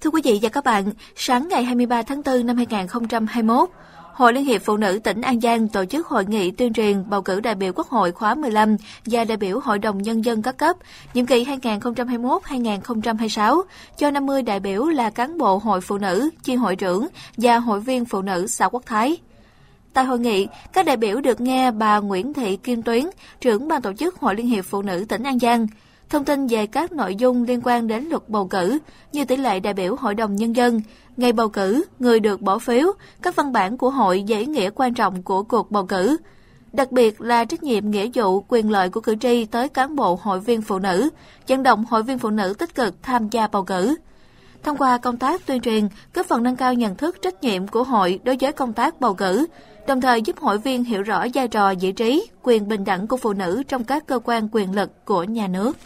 Thưa quý vị và các bạn, sáng ngày 23 tháng 4 năm 2021, Hội Liên hiệp Phụ nữ tỉnh An Giang tổ chức hội nghị tuyên truyền bầu cử đại biểu Quốc hội khóa 15 và đại biểu Hội đồng Nhân dân các cấp, nhiệm kỳ 2021-2026, cho 50 đại biểu là cán bộ Hội Phụ nữ, chi hội trưởng và hội viên phụ nữ xã Quốc Thái. Tại hội nghị, các đại biểu được nghe bà Nguyễn Thị Kim Tuyến, trưởng ban tổ chức Hội Liên hiệp Phụ nữ tỉnh An Giang, thông tin về các nội dung liên quan đến luật bầu cử như tỷ lệ đại biểu Hội đồng Nhân dân, ngày bầu cử, người được bỏ phiếu, các văn bản của hội về ý nghĩa quan trọng của cuộc bầu cử, đặc biệt là trách nhiệm nghĩa vụ quyền lợi của cử tri tới cán bộ hội viên phụ nữ, vận động hội viên phụ nữ tích cực tham gia bầu cử. Thông qua công tác tuyên truyền, góp phần nâng cao nhận thức trách nhiệm của hội đối với công tác bầu cử, đồng thời giúp hội viên hiểu rõ vai trò vị trí, quyền bình đẳng của phụ nữ trong các cơ quan quyền lực của nhà nước.